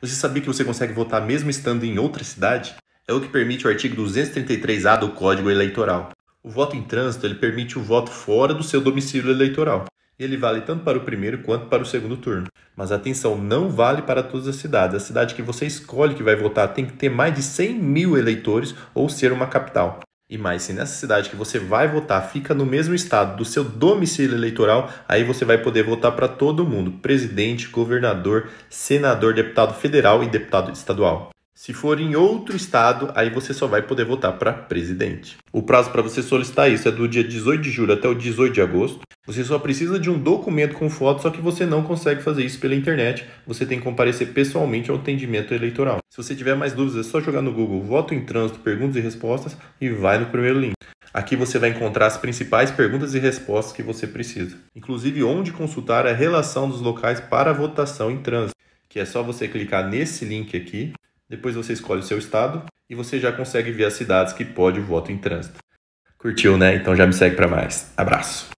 Você sabia que você consegue votar mesmo estando em outra cidade? É o que permite o artigo 233A do Código Eleitoral. O voto em trânsito ele permite o voto fora do seu domicílio eleitoral. Ele vale tanto para o primeiro quanto para o segundo turno. Mas atenção, não vale para todas as cidades. A cidade que você escolhe que vai votar tem que ter mais de 100 mil eleitores ou ser uma capital. E mais, se nessa cidade que você vai votar fica no mesmo estado do seu domicílio eleitoral, aí você vai poder votar para todo mundo: presidente, governador, senador, deputado federal e deputado estadual. Se for em outro estado, aí você só vai poder votar para presidente. O prazo para você solicitar isso é do dia 18 de julho até o 18 de agosto. Você só precisa de um documento com foto, só que você não consegue fazer isso pela internet. Você tem que comparecer pessoalmente ao atendimento eleitoral. Se você tiver mais dúvidas, é só jogar no Google Voto em Trânsito, Perguntas e Respostas e vai no primeiro link. Aqui você vai encontrar as principais perguntas e respostas que você precisa, inclusive onde consultar a relação dos locais para votação em trânsito, que é só você clicar nesse link aqui depois você escolhe o seu estado e você já consegue ver as cidades que pode o voto em trânsito. Curtiu, né? Então já me segue para mais. Abraço.